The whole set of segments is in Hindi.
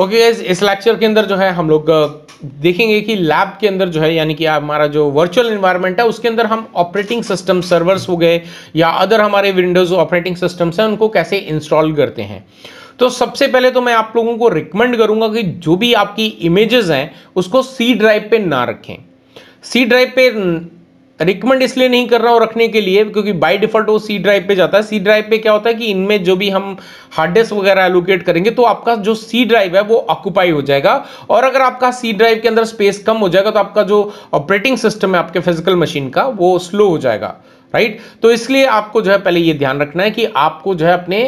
ओके इस लेक्चर के अंदर जो है हम लोग देखेंगे कि लैब के अंदर जो है यानी कि हमारा जो वर्चुअल इन्वायरमेंट है उसके अंदर हम ऑपरेटिंग सिस्टम सर्वर्स हो गए या अदर हमारे विंडोज ऑपरेटिंग सिस्टम्स हैं उनको कैसे इंस्टॉल करते हैं तो सबसे पहले तो मैं आप लोगों को रिकमेंड करूंगा कि जो भी आपकी इमेजेस हैं उसको सी ड्राइव पे ना रखें सी ड्राइव पे रिकमेंड इसलिए नहीं कर रहा हूँ रखने के लिए क्योंकि बाय डिफॉल्ट वो सी ड्राइव पे जाता है सी ड्राइव पे क्या होता है कि इनमें जो भी हम हार्ड डिस्क वगैरह एलोकेट करेंगे तो आपका जो सी ड्राइव है वो ऑक्यूपाई हो जाएगा और अगर आपका सी ड्राइव के अंदर स्पेस कम हो जाएगा तो आपका जो ऑपरेटिंग सिस्टम है आपके फिजिकल मशीन का वो स्लो हो जाएगा राइट तो इसलिए आपको जो है पहले ये ध्यान रखना है कि आपको जो है अपने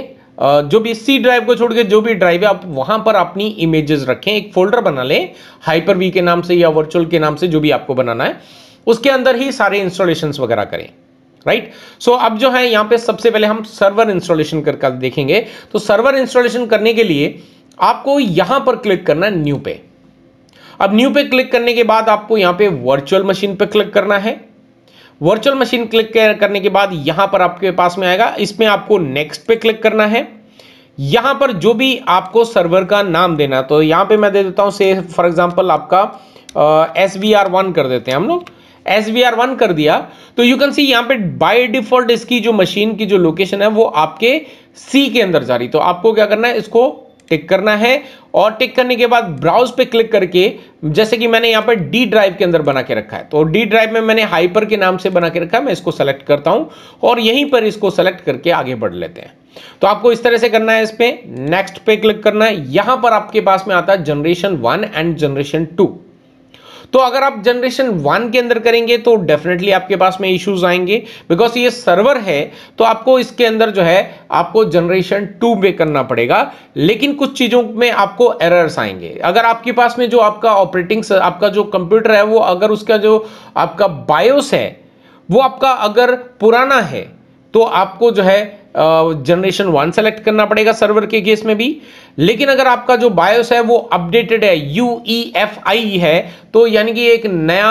जो भी सी ड्राइव को छोड़ के जो भी ड्राइव है आप वहां पर अपनी इमेजेस रखें एक फोल्डर बना लें हाइपर वी के नाम से या वर्चुअल के नाम से जो भी आपको बनाना है उसके अंदर ही सारे इंस्टॉलेशन वगैरह करें राइट right? सो so, अब जो है यहां पे सबसे पहले हम सर्वर इंस्टॉलेशन कर, देखेंगे तो सर्वर इंस्टॉलेशन करने के लिए आपको यहां पर क्लिक करना है न्यू पे अब न्यू पे क्लिक करने के बाद आपको यहां पे वर्चुअल मशीन पे क्लिक करना है वर्चुअल मशीन क्लिक करने के बाद यहां पर आपके पास में आएगा इसमें आपको नेक्स्ट पे क्लिक करना है यहां पर जो भी आपको सर्वर का नाम देना तो यहां पर मैं दे देता हूं से फॉर एग्जाम्पल आपका एस वी आर वन कर देते हैं हम लोग एस वी आर वन कर दिया तो यू कैन सी यहां पे बाय डिफॉल्ट इसकी जो मशीन की जो लोकेशन है वो आपके सी के अंदर जा रही तो आपको क्या करना है इसको टिक करना है और टिक करने के बाद ब्राउज पे क्लिक करके जैसे कि मैंने यहां पर डी ड्राइव के अंदर बना के रखा है तो डी ड्राइव में मैंने हाइपर के नाम से बना के रखा है मैं इसको सेलेक्ट करता हूं और यहीं पर इसको सेलेक्ट करके आगे बढ़ लेते हैं तो आपको इस तरह से करना है इस पे नेक्स्ट पे क्लिक करना है यहां पर आपके पास में आता है generation one and generation two तो अगर आप जनरेशन वन के अंदर करेंगे तो डेफिनेटली आपके पास में इश्यूज आएंगे बिकॉज ये सर्वर है तो आपको इसके अंदर जो है आपको जनरेशन टू में करना पड़ेगा लेकिन कुछ चीज़ों में आपको एरर्स आएंगे अगर आपके पास में जो आपका ऑपरेटिंग आपका जो कंप्यूटर है वो अगर उसका जो आपका बायोस है वो आपका अगर पुराना है तो आपको जो है जनरेशन वन सेलेक्ट करना पड़ेगा सर्वर के केस में भी लेकिन अगर आपका जो बायोस है वो अपडेटेड है यू ई एफ आई है तो यानी कि एक नया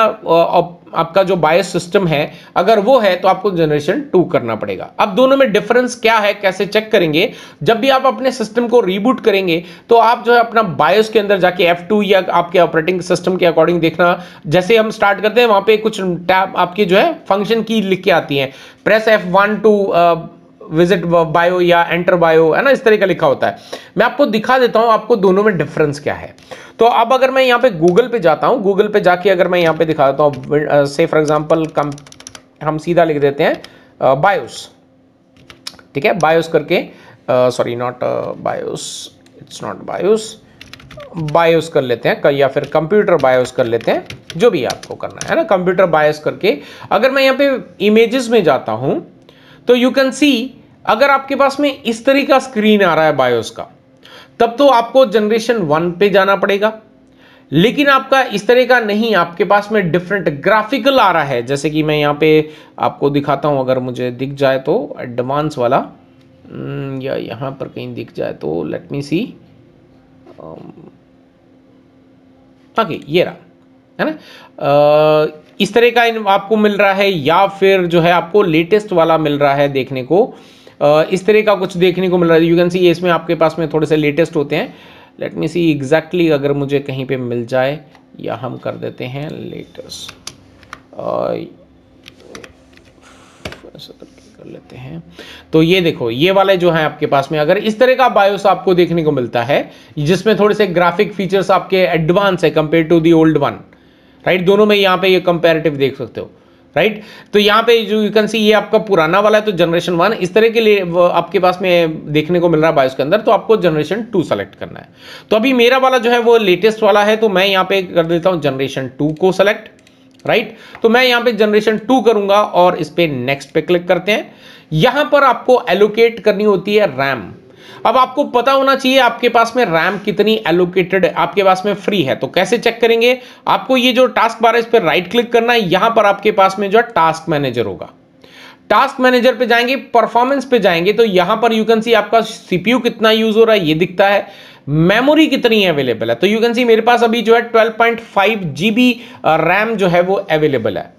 आपका जो बायोस सिस्टम है अगर वो है तो आपको जनरेशन टू करना पड़ेगा अब दोनों में डिफरेंस क्या है कैसे चेक करेंगे जब भी आप अपने सिस्टम को रीबूट करेंगे तो आप जो है अपना बायोस के अंदर जाके एफ टू या आपके ऑपरेटिंग सिस्टम के अकॉर्डिंग देखना जैसे हम स्टार्ट करते हैं वहां पे कुछ टैब आपके जो है फंक्शन की लिख के आती है press F one to visit bio or enter bio है ना इस तरह का लिखा होता है मैं आपको दिखा देता हूं आपको दोनों में डिफरेंस क्या है तो अब अगर मैं यहां पे गूगल पे जाता हूं गूगल पे जाके अगर मैं यहां पे दिखा देता हूं से फॉर एग्जाम्पल कम हम सीधा लिख देते हैं बायोस uh, ठीक है बायोस करके sorry not BIOS it's not BIOS BIOS कर लेते हैं या फिर कंप्यूटर बायोस कर लेते हैं जो भी आपको करना है ना कंप्यूटर बायोस करके अगर मैं यहाँ पे इमेजेस में जाता हूं तो यू कैन सी अगर आपके पास में इस तरह का स्क्रीन आ रहा है बायोस का तब तो आपको जनरेशन वन पे जाना पड़ेगा लेकिन आपका इस तरह का नहीं आपके पास में डिफरेंट ग्राफिकल आ रहा है जैसे कि मैं यहाँ पे आपको दिखाता हूँ अगर मुझे दिख जाए तो एडवांस वाला hmm, या यहाँ पर कहीं दिख जाए तो लेट मी सी ओके ये रहा है ना uh, इस तरह का आपको मिल रहा है या फिर जो है आपको लेटेस्ट वाला मिल रहा है देखने को इस तरह का कुछ देखने को मिल रहा है यू कैन सी इसमें आपके पास में थोड़े से लेटेस्ट होते हैं लेट मी सी एग्जैक्टली अगर मुझे कहीं पे मिल जाए या हम कर देते हैं लेटेस्ट कर लेते हैं तो ये देखो ये वाले जो हैं आपके पास में अगर इस तरह का बायोस आपको देखने को मिलता है जिसमें थोड़े से ग्राफिक फीचर्स आपके एडवांस है compare to the old one right दोनों में यहां पे ये कंपेरेटिव देख सकते हो राइट तो यहां पे जो यू कैन सी ये आपका पुराना वाला है तो जनरेशन वन इस तरह के लिए आपके पास में देखने को मिल रहा है बायोस के अंदर तो आपको जनरेशन टू सेलेक्ट करना है तो अभी मेरा वाला जो है वो लेटेस्ट वाला है तो मैं यहां पे कर देता हूं जनरेशन टू को सेलेक्ट राइट right? तो मैं यहां पे जनरेशन टू करूंगा और इस पे नेक्स्ट पे क्लिक करते हैं यहां पर आपको एलोकेट करनी होती है रैम अब आपको पता होना चाहिए आपके पास में रैम कितनी एलोकेटेड आपके पास में फ्री है तो कैसे चेक करेंगे आपको ये जो टास्क बार है इस पर राइट क्लिक करना है यहां पर आपके पास में जो है टास्क मैनेजर होगा टास्क मैनेजर पे जाएंगे परफॉर्मेंस पे जाएंगे तो यहां पर यू कैन सी आपका सीपीयू कितना यूज हो रहा है ये दिखता है मेमोरी कितनी अवेलेबल है तो यू कैन सी मेरे पास अभी जो है 12.5 जीबी रैम जो है वो अवेलेबल है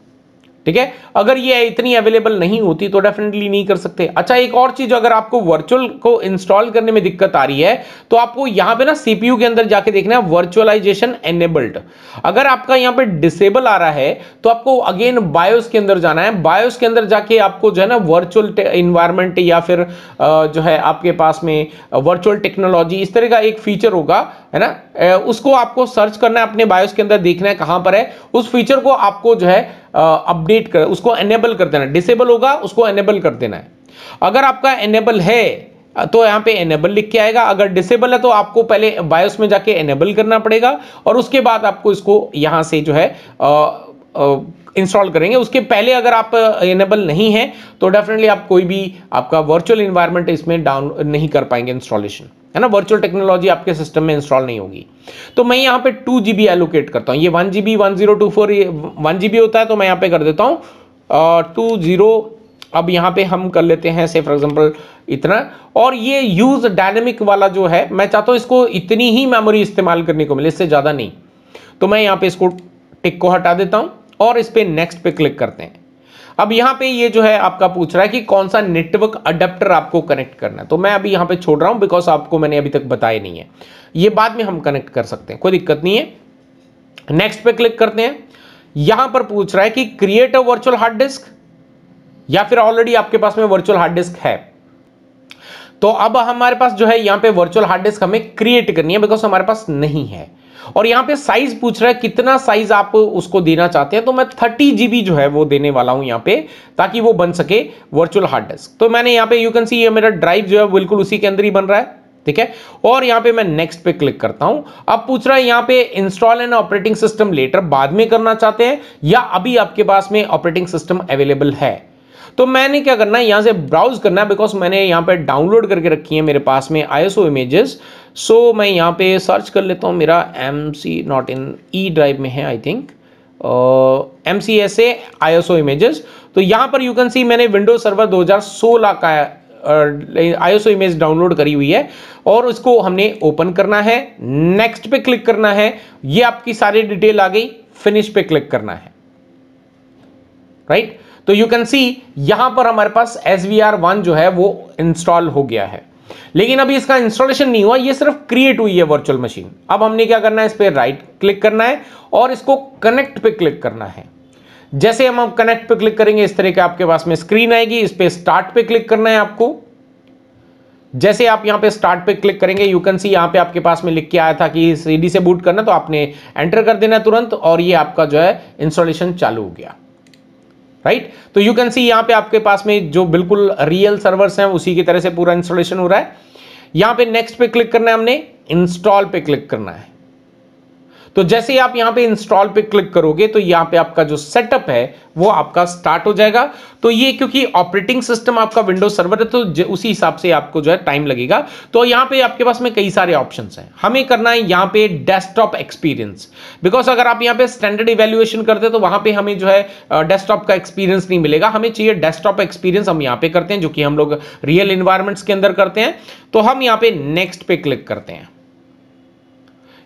ठीक है अगर ये इतनी अवेलेबल नहीं होती तो डेफिनेटली नहीं कर सकते अच्छा एक और चीज अगर आपको वर्चुअल को इंस्टॉल करने में दिक्कत आ रही है तो आपको यहां पे ना सीपीयू के अंदर जाके देखना है वर्चुअलाइजेशन एनेबल्ड अगर आपका यहां पे डिसेबल आ रहा है तो आपको अगेन बायोस के अंदर जाना है बायोस के अंदर जाके आपको जो है ना वर्चुअल इन्वायरमेंट या फिर जो है आपके पास में वर्चुअल टेक्नोलॉजी इस तरह का एक फीचर होगा है ना उसको आपको सर्च करना है अपने बायोस के अंदर देखना है कहां पर है उस फीचर को आपको जो है अपडेट कर उसको एनेबल कर देना डिसेबल होगा उसको एनेबल कर देना है अगर आपका एनेबल है तो यहाँ पे एनेबल लिख के आएगा अगर डिसेबल है तो आपको पहले बायोस में जाके एनेबल करना पड़ेगा और उसके बाद आपको इसको यहाँ से जो है आ, आ, इंस्टॉल करेंगे उसके पहले अगर आप एनेबल नहीं है तो डेफिनेटली आप कोई भी आपका वर्चुअल इन्वायरमेंट इसमें डाउन नहीं कर पाएंगे इंस्टॉलेशन है ना वर्चुअल टेक्नोलॉजी आपके सिस्टम में इंस्टॉल नहीं होगी तो मैं यहाँ पे टू जी एलोकेट करता हूँ ये one G B one zero two four one G होता है तो मैं यहाँ पे कर देता हूँ टू जीरो अब यहाँ पे हम कर लेते हैं से फॉर एग्जांपल इतना और ये यूज़ डायनेमिक वाला जो है मैं चाहता हूँ इसको इतनी ही मेमोरी इस्तेमाल करने को मिले इससे ज़्यादा नहीं तो मैं यहाँ पे इसको टिक को हटा देता हूँ और इस पर नेक्स्ट पे क्लिक करते हैं अब यहां पे ये जो है आपका पूछ रहा है कि कौन सा नेटवर्क अडेप्टर आपको कनेक्ट करना है तो मैं अभी यहां पे छोड़ रहा हूं बिकॉज आपको मैंने अभी तक बताया नहीं है ये बाद में हम कनेक्ट कर सकते हैं कोई दिक्कत नहीं है नेक्स्ट पे क्लिक करते हैं यहां पर पूछ रहा है कि create a virtual hard disk या फिर ऑलरेडी आपके पास में वर्चुअल हार्ड डिस्क है तो अब हमारे पास जो है यहां पे वर्चुअल हार्ड डिस्क हमें क्रिएट करनी है बिकॉज हमारे पास नहीं है और यहां पे साइज पूछ रहा है कितना साइज आप उसको देना चाहते हैं तो मैं थर्टी जीबी जो है वो देने वाला हूं यहाँ पे ताकि वो बन सके वर्चुअल हार्ड डिस्क तो मैंने यहां पे यू कैन सी ये मेरा ड्राइव जो है बिल्कुल उसी के अंदर ही बन रहा है ठीक है और यहां पे मैं नेक्स्ट पे क्लिक करता हूं अब पूछ रहा है यहाँ पे install and operating system later बाद में करना चाहते हैं या अभी आपके पास में ऑपरेटिंग सिस्टम अवेलेबल है तो मैंने क्या करना है यहां से ब्राउज करना है बिकॉज मैंने यहां पे डाउनलोड करके रखी है मेरे पास में आईएसओ इमेजेस सो so, मैं यहाँ पे सर्च कर लेता हूँ मेरा M C not in E drive में है I think M C S A I S O images तो यहाँ पर यू कैन सी मैंने विंडो सर्वर 2016 का I S O image download करी हुई है और उसको हमने ओपन करना है नेक्स्ट पे क्लिक करना है ये आपकी सारी डिटेल आ गई फिनिश पे क्लिक करना है राइट right? तो यू कैन सी यहां पर हमारे पास एस वी आर वन जो है वो इंस्टॉल हो गया है लेकिन अभी इसका इंस्टॉलेशन नहीं हुआ ये सिर्फ क्रिएट हुई है वर्चुअल मशीन अब हमने क्या करना है इस पर राइट क्लिक करना है और इसको कनेक्ट पे क्लिक करना है जैसे हम आप कनेक्ट पे क्लिक करेंगे इस तरह के आपके पास में स्क्रीन आएगी इस पर स्टार्ट पे क्लिक करना है आपको जैसे आप यहां पे स्टार्ट पे क्लिक करेंगे यू कैन सी यहां पे आपके पास में लिख के आया था कि सीडी से बूट करना तो आपने एंटर कर देना तुरंत और ये आपका जो है इंस्टॉलेशन चालू हो गया राइट तो यू कैन सी यहां पे आपके पास में जो बिल्कुल रियल सर्वर्स हैं उसी की तरह से पूरा इंस्टॉलेशन हो रहा है यहां पे नेक्स्ट पे क्लिक करना है हमने इंस्टॉल पे क्लिक करना है तो जैसे ही आप यहां पे इंस्टॉल पे क्लिक करोगे तो यहां पे आपका जो सेटअप है वो आपका स्टार्ट हो जाएगा तो ये क्योंकि ऑपरेटिंग सिस्टम आपका विंडो सर्वर है तो उसी हिसाब से आपको जो है टाइम लगेगा तो यहां पे आपके पास में कई सारे ऑप्शन हैं हमें करना है यहां पे डेस्कटॉप एक्सपीरियंस बिकॉज अगर आप यहां पे स्टैंडर्ड इवेल्युएशन करते तो वहां पे हमें जो है डेस्कटॉप का एक्सपीरियंस नहीं मिलेगा हमें चाहिए डेस्कटॉप एक्सपीरियंस हम यहां पर करते हैं जो कि हम लोग रियल इन्वायरमेंट्स के अंदर करते हैं तो हम यहाँ पे नेक्स्ट पे क्लिक करते हैं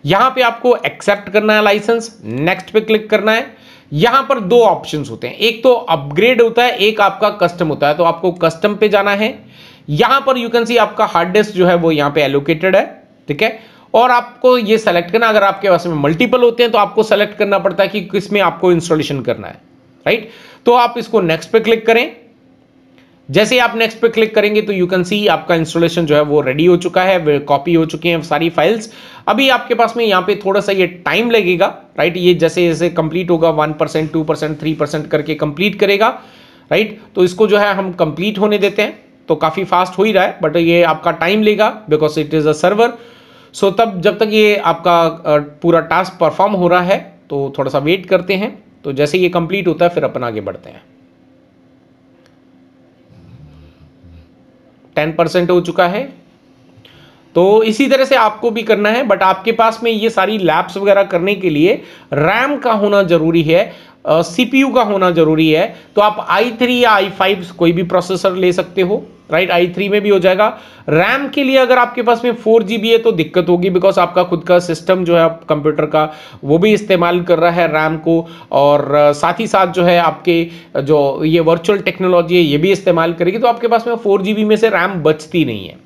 यहां पे आपको एक्सेप्ट करना है लाइसेंस नेक्स्ट पे क्लिक करना है यहां पर दो ऑप्शन होते हैं एक तो अपग्रेड होता है एक आपका कस्टम होता है तो आपको कस्टम पे जाना है यहां पर यू कैन सी आपका हार्ड डिस्क जो है वो यहां पे एलोकेटेड है ठीक है और आपको ये सेलेक्ट करना अगर आपके पास में मल्टीपल होते हैं तो आपको सेलेक्ट करना पड़ता है कि किसमें आपको इंस्टॉलेशन करना है राइट तो आप इसको नेक्स्ट पे क्लिक करें जैसे आप नेक्स्ट पे क्लिक करेंगे तो यू कैन सी आपका इंस्टॉलेशन जो है वो रेडी हो चुका है कॉपी हो चुकी हैं सारी फाइल्स अभी आपके पास में यहाँ पे थोड़ा सा ये टाइम लगेगा राइट ये जैसे जैसे कंप्लीट होगा one percent two percent three percent करके कंप्लीट करेगा राइट तो इसको जो है हम कंप्लीट होने देते हैं तो काफ़ी फास्ट हो ही रहा है बट ये आपका टाइम लेगा because it is a server so तब जब तक ये आपका पूरा टास्क परफॉर्म हो रहा है तो थोड़ा सा वेट करते हैं तो जैसे ये कंप्लीट होता है फिर अपन आगे बढ़ते हैं टेन परसेंट हो चुका है तो इसी तरह से आपको भी करना है बट आपके पास में ये सारी लैब्स वगैरह करने के लिए रैम का होना जरूरी है सीपीयू का होना जरूरी है तो आप आई थ्री या आई फाइव कोई भी प्रोसेसर ले सकते हो राइट आई थ्री में भी हो जाएगा रैम के लिए अगर आपके पास में फोर जी है तो दिक्कत होगी बिकॉज आपका खुद का सिस्टम जो है कंप्यूटर का वो भी इस्तेमाल कर रहा है रैम को और साथ ही साथ जो है आपके जो ये वर्चुअल टेक्नोलॉजी है ये भी इस्तेमाल करेगी तो आपके पास में फोर में से रैम बचती नहीं है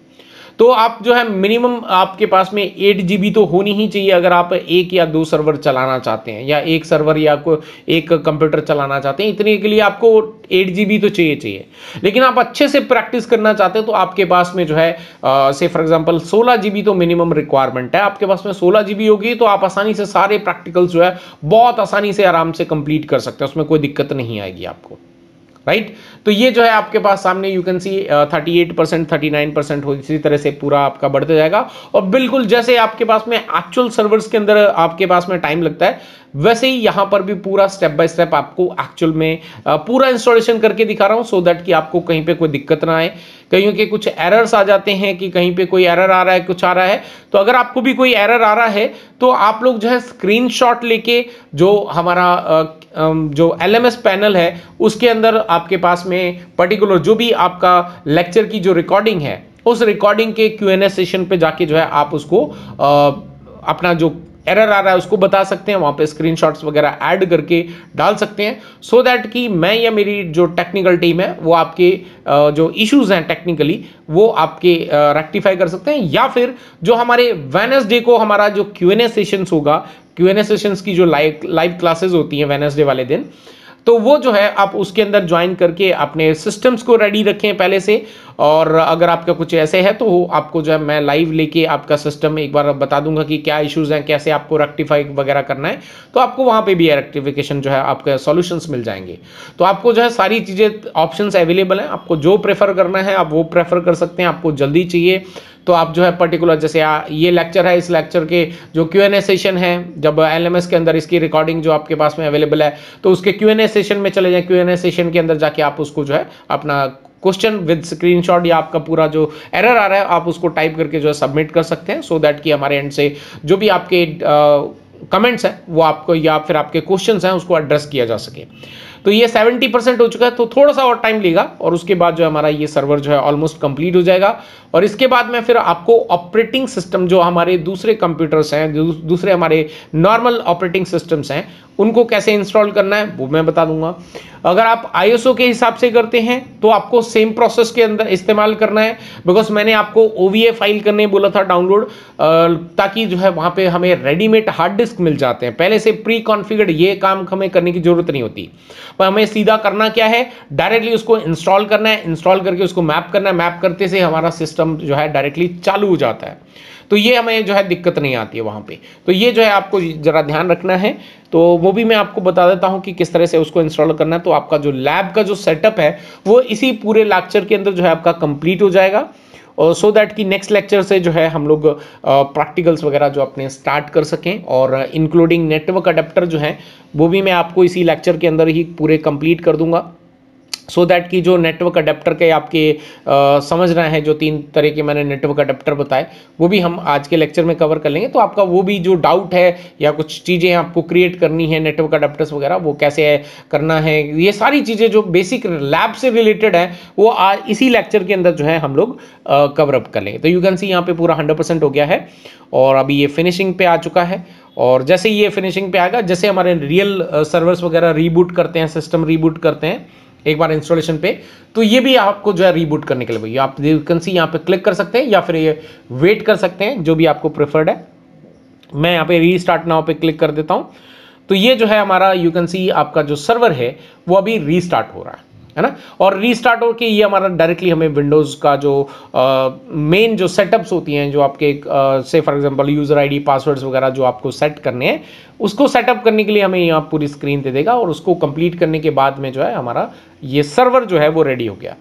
तो आप जो है मिनिमम आपके पास में एट जी तो होनी ही चाहिए अगर आप एक या दो सर्वर चलाना चाहते हैं या एक सर्वर या को एक कंप्यूटर चलाना चाहते हैं इतने के लिए आपको एट जी तो चाहिए चाहिए लेकिन आप अच्छे से प्रैक्टिस करना चाहते हैं तो आपके पास में जो है से फॉर एग्जाम्पल सोलह जी तो मिनिमम रिक्वायरमेंट है आपके पास में सोलह जी होगी तो आप आसानी से सारे प्रैक्टिकल्स जो है बहुत आसानी से आराम से कंप्लीट कर सकते हैं उसमें कोई दिक्कत नहीं आएगी आपको राइट तो ये जो है आपके पास सामने you can see thirty eight percent thirty nine percent हो इसी तरह से पूरा आपका बढ़ते जाएगा और बिल्कुल जैसे आपके पास में एक्चुअल सर्वर्स के अंदर आपके पास में टाइम लगता है वैसे ही यहां पर भी पूरा स्टेप बाय स्टेप आपको एक्चुअल में पूरा इंस्टॉलेशन करके दिखा रहा हूं सो so दैट कि आपको कहीं पे कोई दिक्कत ना आए कहीं के कुछ एरर्स आ जाते हैं कि कहीं पे कोई एरर आ रहा है कुछ आ रहा है तो अगर आपको भी कोई एरर आ रहा है तो आप लोग जो है स्क्रीन लेके जो हमारा जो एल पैनल है उसके अंदर आपके पास में पर्टिकुलर जो भी आपका लेक्चर की जो रिकॉर्डिंग है उस रिकॉर्डिंग के क्यू एन सेशन पे जाके जो है आप उसको आ, अपना जो एरर आ रहा है उसको बता सकते हैं वहां पे स्क्रीनशॉट्स वगैरह ऐड करके डाल सकते हैं सो so दैट कि मैं या मेरी जो टेक्निकल टीम है वो आपके जो इश्यूज़ हैं टेक्निकली वो आपके रेक्टिफाई कर सकते हैं या फिर जो हमारे वेनसडे को हमारा जो क्यू एन ए सेशंस होगा क्यू एन ए सेशंस की जो लाइव लाइव क्लासेज होती हैं वेनसडे वाले दिन तो वो जो है आप उसके अंदर ज्वाइन करके अपने सिस्टम्स को रेडी रखें पहले से और अगर आपका कुछ ऐसे है तो आपको जो है मैं लाइव लेके आपका सिस्टम एक बार बता दूंगा कि क्या इश्यूज़ हैं कैसे आपको रेक्टिफाई वगैरह करना है तो आपको वहाँ पे भी रेक्टिफिकेशन जो है आपके सॉल्यूशंस मिल जाएंगे तो आपको जो है सारी चीज़ें ऑप्शंस अवेलेबल हैं आपको जो प्रेफर करना है आप वो प्रेफर कर सकते हैं आपको जल्दी चाहिए तो आप जो है पर्टिकुलर जैसे आ, ये लेक्चर है इस लेक्चर के जो क्यू एन ए सेशन है जब एल एम एस के अंदर इसकी रिकॉर्डिंग जो आपके पास में अवेलेबल है तो उसके क्यू एन ए सेशन में चले जाएं क्यू एन ए सेशन के अंदर जाके आप उसको जो है अपना क्वेश्चन विद स्क्रीनशॉट या आपका पूरा जो एरर आ रहा है आप उसको टाइप करके जो है सबमिट कर सकते हैं सो so दैट कि हमारे एंड से जो भी आपके कमेंट्स हैं वो आपको या फिर आपके क्वेश्चंस हैं उसको एड्रेस किया जा सके तो ये 70 परसेंट हो चुका है तो थोड़ा सा और टाइम लेगा और उसके बाद जो हमारा ये सर्वर जो है ऑलमोस्ट कंप्लीट हो जाएगा और इसके बाद में फिर आपको ऑपरेटिंग सिस्टम जो हमारे दूसरे कंप्यूटर्स हैं दूसरे हमारे नॉर्मल ऑपरेटिंग सिस्टम्स हैं उनको कैसे इंस्टॉल करना है वो मैं बता दूंगा अगर आप आईएसओ के हिसाब से करते हैं तो आपको सेम प्रोसेस के अंदर इस्तेमाल करना है बिकॉज मैंने आपको ओवीए फाइल करने बोला था डाउनलोड ताकि जो है वहां पे हमें रेडीमेड हार्ड डिस्क मिल जाते हैं पहले से प्री कॉन्फिगर्ड ये काम हमें करने की जरूरत नहीं होती पर हमें सीधा करना क्या है डायरेक्टली उसको इंस्टॉल करना है इंस्टॉल करके उसको मैप करना है मैप करते से हमारा सिस्टम जो है डायरेक्टली चालू हो जाता है तो ये हमें जो है दिक्कत नहीं आती है वहाँ पे तो ये जो है आपको ज़रा ध्यान रखना है तो वो भी मैं आपको बता देता हूँ कि किस तरह से उसको इंस्टॉल करना है तो आपका जो लैब का जो सेटअप है वो इसी पूरे लेक्चर के अंदर जो है आपका कंप्लीट हो जाएगा और सो दैट कि नेक्स्ट लेक्चर से जो है हम लोग प्रैक्टिकल्स वगैरह जो अपने स्टार्ट कर सकें और इंक्लूडिंग नेटवर्क अडेप्टर जो है वो भी मैं आपको इसी लेक्चर के अंदर ही पूरे कंप्लीट कर दूंगा सो so दैट कि जो नेटवर्क अडेप्टर के आपके आ, समझ रहे हैं जो तीन तरह के मैंने नेटवर्क अडेप्टर बताए वो भी हम आज के लेक्चर में कवर कर लेंगे तो आपका वो भी जो डाउट है या कुछ चीज़ें आपको क्रिएट करनी है नेटवर्क अडेप्टर्स वगैरह वो कैसे है, करना है ये सारी चीज़ें जो बेसिक लैब से रिलेटेड है वो आज इसी लेक्चर के अंदर जो है हम लोग कवर अप कर लेंगे तो यू कैन सी यहाँ पर पूरा हंड्रेड हो गया है और अभी ये फिनिशिंग पे आ चुका है और जैसे ये फिनिशिंग पे आएगा जैसे हमारे रियल सर्वर्स वगैरह रीबूट करते हैं सिस्टम रीबूट करते हैं एक बार इंस्टॉलेशन पे तो ये भी आपको जो है रीबूट करने के लिए भैया आप यू यहाँ पे क्लिक कर सकते हैं या फिर ये वेट कर सकते हैं जो भी आपको प्रेफर्ड है मैं यहाँ पे रीस्टार्ट नाव पे क्लिक कर देता हूँ तो ये जो है हमारा यू कैन सी आपका जो सर्वर है वो अभी रीस्टार्ट हो रहा है है ना और रीस्टार्ट हो के ये हमारा डायरेक्टली हमें विंडोज़ का जो मेन जो सेटअप्स होती हैं जो आपके से for example user ID passwords वगैरह जो आपको सेट करने हैं उसको सेटअप करने के लिए हमें यहाँ पूरी स्क्रीन दे देगा और उसको कंप्लीट करने के बाद में जो है हमारा ये सर्वर जो है वो रेडी हो गया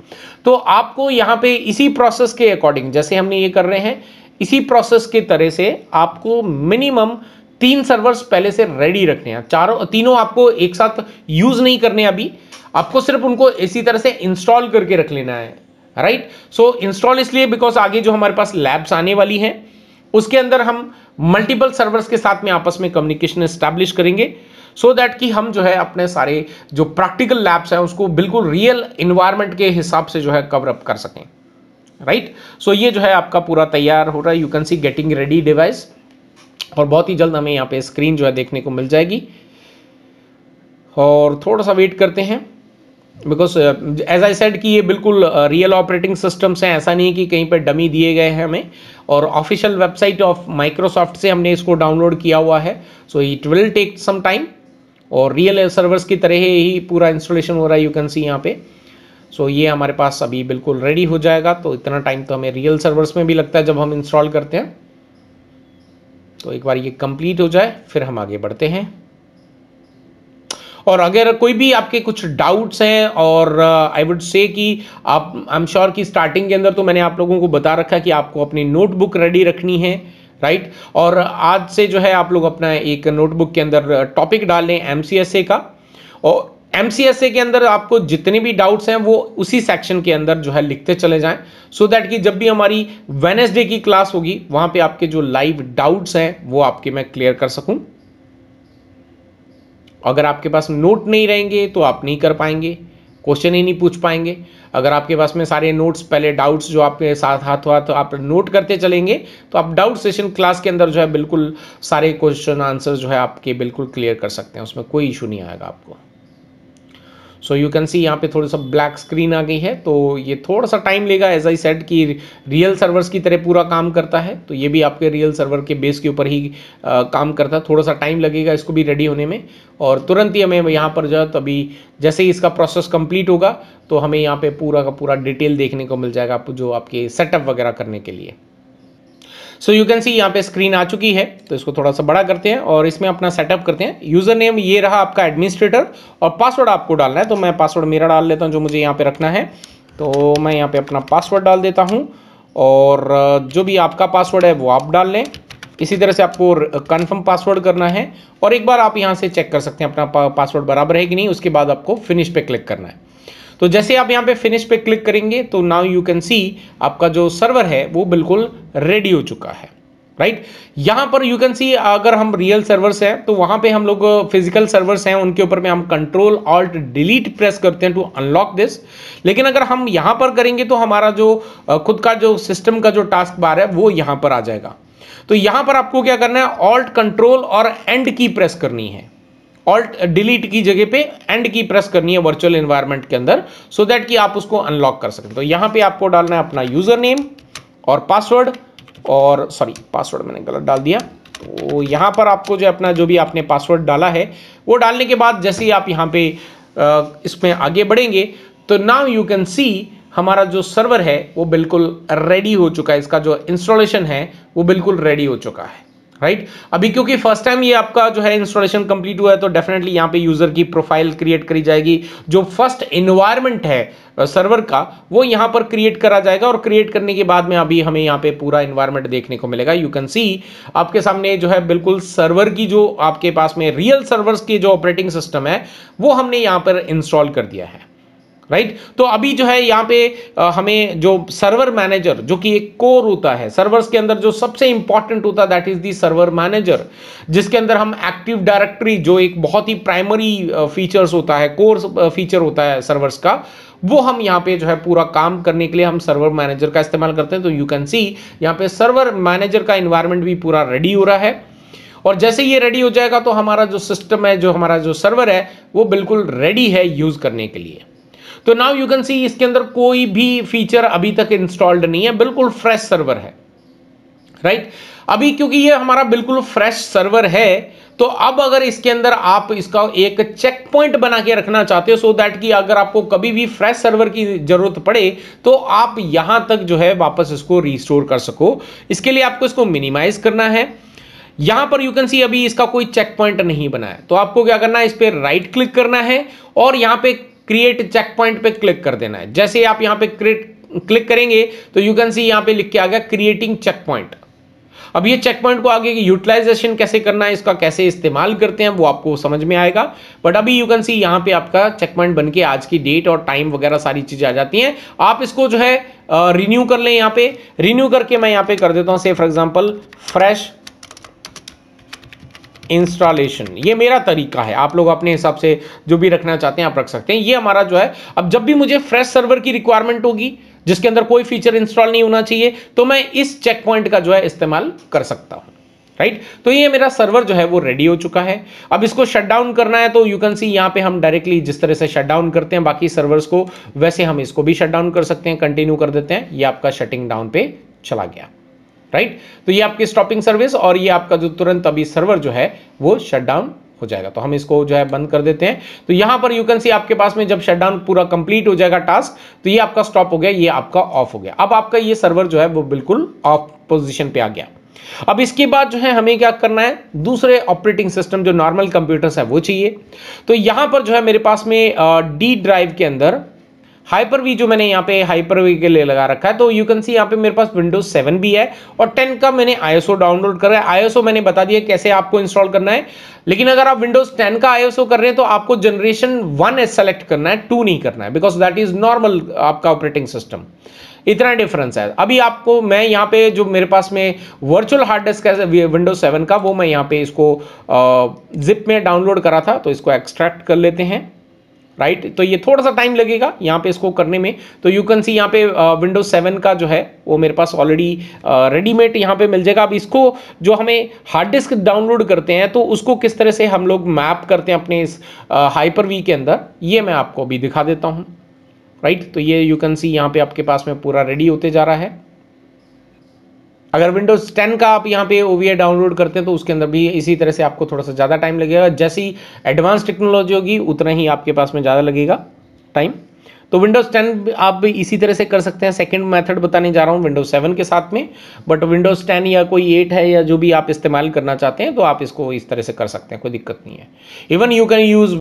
तो आपको यहाँ पे इसी प्रोसेस के अकॉर्डिंग जैसे हमने ये कर रहे हैं इसी प्रोसेस के तरह से आपको मिनिमम तीन सर्वर्स पहले से रेडी रखने हैं चारों तीनों आपको एक साथ यूज नहीं करने अभी आपको सिर्फ उनको इसी तरह से इंस्टॉल करके रख लेना है राइट सो इंस्टॉल इसलिए बिकॉज आगे जो हमारे पास लैब्स आने वाली हैं उसके अंदर हम मल्टीपल सर्वर्स के साथ में आपस में कम्युनिकेशन स्टैब्लिश करेंगे सो so दैट कि हम जो है अपने सारे जो प्रैक्टिकल लैब्स हैं उसको बिल्कुल रियल इन्वायरमेंट के हिसाब से जो है कवर अप कर सकें राइट right? सो so ये जो है आपका पूरा तैयार हो रहा है you can see getting ready device और बहुत ही जल्द हमें यहाँ पे स्क्रीन जो है देखने को मिल जाएगी और थोड़ा सा वेट करते हैं बिकॉज एज आई सेड कि ये बिल्कुल रियल ऑपरेटिंग सिस्टम्स हैं ऐसा नहीं है कि कहीं पर डमी दिए गए हैं हमें और ऑफिशियल वेबसाइट ऑफ माइक्रोसॉफ्ट से हमने इसको डाउनलोड किया हुआ है so it will take some time और रियल सर्वर्स की तरह ही पूरा इंस्टॉलेशन हो रहा है यू कैन सी यहाँ पे सो so, ये हमारे पास अभी बिल्कुल रेडी हो जाएगा तो इतना टाइम तो हमें रियल सर्वर्स में भी लगता है जब हम इंस्टॉल करते हैं तो एक बार ये कंप्लीट हो जाए फिर हम आगे बढ़ते हैं और अगर कोई भी आपके कुछ डाउट्स हैं और आई वुड से कि आप आई एम श्योर कि स्टार्टिंग के अंदर तो मैंने आप लोगों को बता रखा कि आपको अपनी नोटबुक रेडी रखनी है राइट right? और आज से जो है आप लोग अपना एक नोटबुक के अंदर टॉपिक uh, डाल लें एम का और एम के अंदर आपको जितने भी डाउट्स हैं वो उसी सेक्शन के अंदर जो है लिखते चले जाएं सो so दैट कि जब भी हमारी वेनेसडे की क्लास होगी वहां पे आपके जो लाइव डाउट्स हैं वो आपके मैं क्लियर कर सकूं अगर आपके पास नोट नहीं रहेंगे तो आप नहीं कर पाएंगे क्वेश्चन ही नहीं पूछ पाएंगे अगर आपके पास में सारे नोट्स पहले डाउट्स जो आपके साथ हाथ हुआ तो आप नोट करते चलेंगे तो आप डाउट सेशन क्लास के अंदर जो है बिल्कुल सारे क्वेश्चन आंसर जो है आपके बिल्कुल क्लियर कर सकते हैं उसमें कोई इशू नहीं आएगा आपको सो यू कैन सी यहाँ पे थोड़ा सा ब्लैक स्क्रीन आ गई है तो ये थोड़ा सा टाइम लेगा एज आई सेट कि रियल सर्वर्स की तरह पूरा काम करता है तो ये भी आपके रियल सर्वर के बेस के ऊपर ही आ, काम करता है थोड़ा सा टाइम लगेगा इसको भी रेडी होने में और तुरंत ही हमें यहाँ पर जो तो अभी जैसे ही इसका प्रोसेस कंप्लीट होगा तो हमें यहाँ पे पूरा का पूरा डिटेल देखने को मिल जाएगा जो आपके सेटअप वगैरह करने के लिए सो यू कैन सी यहाँ पे स्क्रीन आ चुकी है तो इसको थोड़ा सा बड़ा करते हैं और इसमें अपना सेटअप करते हैं यूजर नेम ये रहा आपका एडमिनिस्ट्रेटर और पासवर्ड आपको डालना है तो मैं पासवर्ड मेरा डाल लेता हूँ जो मुझे यहाँ पे रखना है तो मैं यहाँ पे अपना पासवर्ड डाल देता हूँ और जो भी आपका पासवर्ड है वो आप डाल लें इसी तरह से आपको कन्फर्म पासवर्ड करना है और एक बार आप यहाँ से चेक कर सकते हैं अपना पासवर्ड बराबर है कि नहीं उसके बाद आपको फिनिश पे क्लिक करना है तो जैसे आप यहाँ पे फिनिश पे क्लिक करेंगे तो नाउ यू कैन सी आपका जो सर्वर है वो बिल्कुल रेडी हो चुका है राइट right? यहां पर यू कैन सी अगर हम रियल सर्वर्स हैं तो वहां पे हम लोग फिजिकल सर्वर्स हैं उनके ऊपर में हम कंट्रोल ऑल्ट डिलीट प्रेस करते हैं टू अनलॉक दिस लेकिन अगर हम यहां पर करेंगे तो हमारा जो खुद का जो सिस्टम का जो टास्क बार है वो यहां पर आ जाएगा तो यहां पर आपको क्या करना है ऑल्ट कंट्रोल और एंड की प्रेस करनी है ऑल्ट डिलीट की जगह पे एंड की प्रेस करनी है वर्चुअल इन्वायरमेंट के अंदर सो so दैट कि आप उसको अनलॉक कर सकें तो यहाँ पे आपको डालना है अपना यूजर नेम और पासवर्ड और सॉरी पासवर्ड मैंने गलत डाल दिया तो यहाँ पर आपको जो अपना जो भी आपने पासवर्ड डाला है वो डालने के बाद जैसे ही आप यहाँ पे इसमें आगे बढ़ेंगे तो नाउ यू कैन सी हमारा जो सर्वर है वो बिल्कुल रेडी हो चुका है इसका जो इंस्टॉलेशन है वो बिल्कुल रेडी हो चुका है राइट right? अभी क्योंकि फर्स्ट टाइम ये आपका जो है इंस्टॉलेशन कंप्लीट हुआ है तो डेफिनेटली यहां पे यूजर की प्रोफाइल क्रिएट करी जाएगी जो फर्स्ट इन्वायरमेंट है सर्वर का वो यहां पर क्रिएट करा जाएगा और क्रिएट करने के बाद में अभी हमें यहाँ पे पूरा इन्वायरमेंट देखने को मिलेगा यू कैन सी आपके सामने जो है बिल्कुल सर्वर की जो आपके पास में रियल सर्वर्स की जो ऑपरेटिंग सिस्टम है वो हमने यहां पर इंस्टॉल कर दिया है राइट right? तो अभी जो है यहाँ पे हमें जो सर्वर मैनेजर जो कि एक कोर होता है सर्वर्स के अंदर जो सबसे इंपॉर्टेंट होता है that is the server manager जिसके अंदर हम एक्टिव डायरेक्टरी जो एक बहुत ही प्राइमरी फीचर्स होता है कोर फीचर होता है सर्वर्स का वो हम यहाँ पे जो है पूरा काम करने के लिए हम सर्वर मैनेजर का इस्तेमाल करते हैं तो यू कैन सी यहाँ पे सर्वर मैनेजर का इन्वायरमेंट भी पूरा रेडी हो रहा है और जैसे ये रेडी हो जाएगा तो हमारा जो सिस्टम है जो हमारा जो सर्वर है वो बिल्कुल रेडी है यूज करने के लिए तो नाउ यू कैन सी इसके अंदर कोई भी फीचर अभी तक इंस्टॉल्ड नहीं है बिल्कुल फ्रेश सर्वर है राइट right? अभी क्योंकि ये हमारा बिल्कुल फ्रेश सर्वर है तो अब अगर इसके अंदर आप इसका एक चेक पॉइंट बना के रखना चाहते हो सो दैट कि अगर आपको कभी भी फ्रेश सर्वर की जरूरत पड़े तो आप यहां तक जो है वापस इसको रिस्टोर कर सको इसके लिए आपको इसको मिनिमाइज करना है यहां पर यू कैन सी अभी इसका कोई चेक पॉइंट नहीं बना है तो आपको क्या करना है इस पर राइट क्लिक करना है और यहां पर क्रिएट चेक पॉइंट पे क्लिक कर देना है जैसे आप यहां पे क्रिएट क्लिक करेंगे तो यू कैन सी यहां पे लिख के आ गया क्रिएटिंग चेक पॉइंट अब ये चेक पॉइंट को आगे यूटिलाइजेशन कैसे करना है इसका कैसे इस्तेमाल करते हैं वो आपको समझ में आएगा बट अभी यू कैन सी यहां पे आपका चेक पॉइंट बन के आज की डेट और टाइम वगैरह सारी चीज़ें आ जाती हैं आप इसको जो है रिन्यू कर लें यहां पे रिन्यू करके मैं यहां पे कर देता हूं से फॉर एग्जाम्पल फ्रेश इंस्टॉलेशन ये मेरा तरीका है आप लोग अपने हिसाब से जो भी रखना चाहते हैं आप रख सकते हैं ये हमारा जो है अब जब भी मुझे फ्रेश सर्वर की रिक्वायरमेंट होगी जिसके अंदर कोई फीचर इंस्टॉल नहीं होना चाहिए तो मैं इस चेक पॉइंट का जो है इस्तेमाल कर सकता हूं राइट right? तो ये मेरा सर्वर जो है वो रेडी हो चुका है अब इसको शट डाउन करना है तो यू कैन सी यहां पे हम डायरेक्टली जिस तरह से शट डाउन करते हैं बाकी सर्वर्स को वैसे हम इसको भी शट डाउन कर सकते हैं कंटिन्यू कर देते हैं ये आपका शटिंग डाउन पे चला गया राइट तो ये आपकी स्टॉपिंग सर्विस और ये आपका जो तुरंत अभी सर्वर जो है वो डाउन हो जाएगा तो हम इसको जो है बंद कर देते हैं तो यहां पर यू कैन सी आपके पास में जब शटडाउन पूरा कंप्लीट हो जाएगा टास्क तो ये आपका स्टॉप हो गया ये आपका ऑफ हो गया अब आपका ये सर्वर जो है वो बिल्कुल ऑफ पोजिशन पे आ गया अब इसके बाद जो है हमें क्या करना है दूसरे ऑपरेटिंग सिस्टम जो नॉर्मल कंप्यूटर्स है वो चाहिए तो यहां पर जो है मेरे पास में डी ड्राइव के अंदर हाइपर वी जो मैंने यहाँ पे हाइपर वी के लिए लगा रखा है तो यू कैन सी यहाँ पे मेरे पास विंडोज सेवन भी है और टेन का मैंने आईएसओ डाउनलोड करा है आईएसओ मैंने बता दिया कैसे आपको इंस्टॉल करना है लेकिन अगर आप विंडोज टेन का आईएसओ कर रहे हैं तो आपको जनरेशन वन सेलेक्ट करना है टू नहीं करना है बिकॉज दैट इज नॉर्मल आपका ऑपरेटिंग सिस्टम इतना डिफरेंस है अभी आपको मैं यहाँ पे जो मेरे पास में वर्चुअल हार्ड डिस्क है विंडोज सेवन का वो मैं यहाँ पे इसको जिप में डाउनलोड करा था तो इसको एक्सट्रैक्ट कर लेते हैं राइट right? तो ये थोड़ा सा टाइम लगेगा यहाँ पे इसको करने में तो यू कैन सी यहाँ पे विंडोज uh, सेवन का जो है वो मेरे पास ऑलरेडी रेडीमेड uh, यहाँ पे मिल जाएगा अब इसको जो हमें हार्ड डिस्क डाउनलोड करते हैं तो उसको किस तरह से हम लोग मैप करते हैं अपने इस हाइपर uh, वी के अंदर ये मैं आपको अभी दिखा देता हूँ राइट right? तो ये यू कैन सी यहाँ पे आपके पास में पूरा रेडी होते जा रहा है अगर विंडोज़ टेन का आप यहाँ पे ओ डाउनलोड करते हैं तो उसके अंदर भी इसी तरह से आपको थोड़ा सा ज़्यादा टाइम लगेगा जैसी एडवांस टेक्नोलॉजी होगी उतना ही आपके पास में ज़्यादा लगेगा टाइम तो विंडोज़ 10 आप इसी तरह से कर सकते हैं सेकंड मेथड बताने जा रहा हूँ विंडोज़ 7 के साथ में बट विंडोज़ 10 या कोई 8 है या जो भी आप इस्तेमाल करना चाहते हैं तो आप इसको इस तरह से कर सकते हैं कोई दिक्कत नहीं है इवन यू कैन यूज़